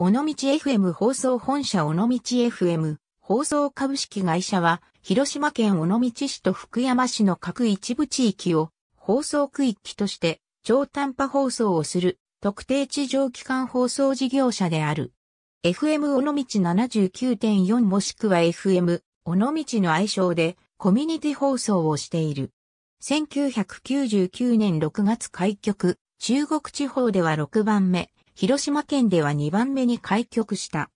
尾道 FM 放送本社尾道 FM 放送株式会社は、広島県尾道市と福山市の各一部地域を放送区域として超短波放送をする特定地上機関放送事業者である。FM 尾道79.4もしくは FM 尾道の愛称でコミュニティ放送をしている。1999年6月開局、中国地方では6番目。広島県では2番目に開局した。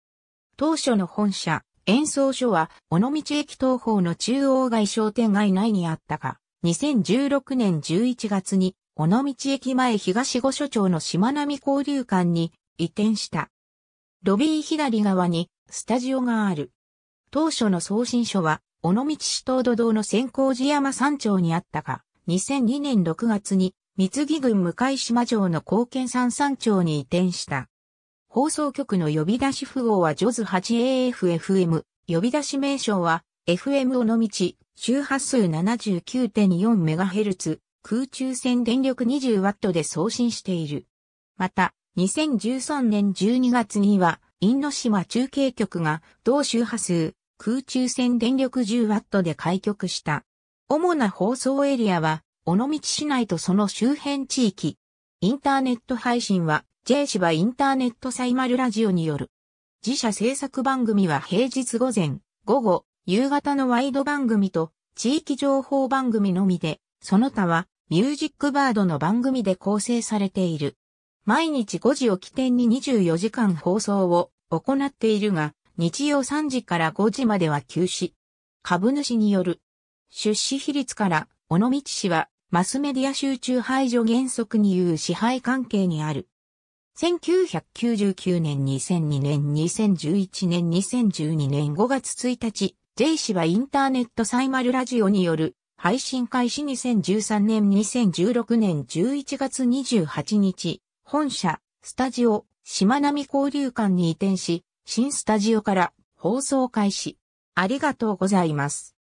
当初の本社、演奏所は、尾道駅東方の中央街商店街内にあったが、2016年11月に、尾道駅前東御所町の島並交流館に移転した。ロビー左側にスタジオがある。当初の送信所は、尾道市東土道の先行寺山山頂にあったが、2002年6月に三木郡向島城の貢献山山町に移転した。放送局の呼び出し符号はジョズ 8AFFM、呼び出し名称は FM 尾道、周波数 79.4MHz、空中線電力 20W で送信している。また、2013年12月には、因島中継局が同周波数、空中線電力 10W で開局した。主な放送エリアは、尾道市内とその周辺地域。インターネット配信は J 芝インターネットサイマルラジオによる。自社制作番組は平日午前、午後、夕方のワイド番組と地域情報番組のみで、その他はミュージックバードの番組で構成されている。毎日5時を起点に24時間放送を行っているが、日曜3時から5時までは休止。株主による。出資比率から、尾道市はマスメディア集中排除原則に言う支配関係にある。1999年2002年2011年2012年5月1日、J 氏はインターネットサイマルラジオによる配信開始2013年2016年11月28日、本社、スタジオ、しまなみ交流館に移転し、新スタジオから放送開始。ありがとうございます。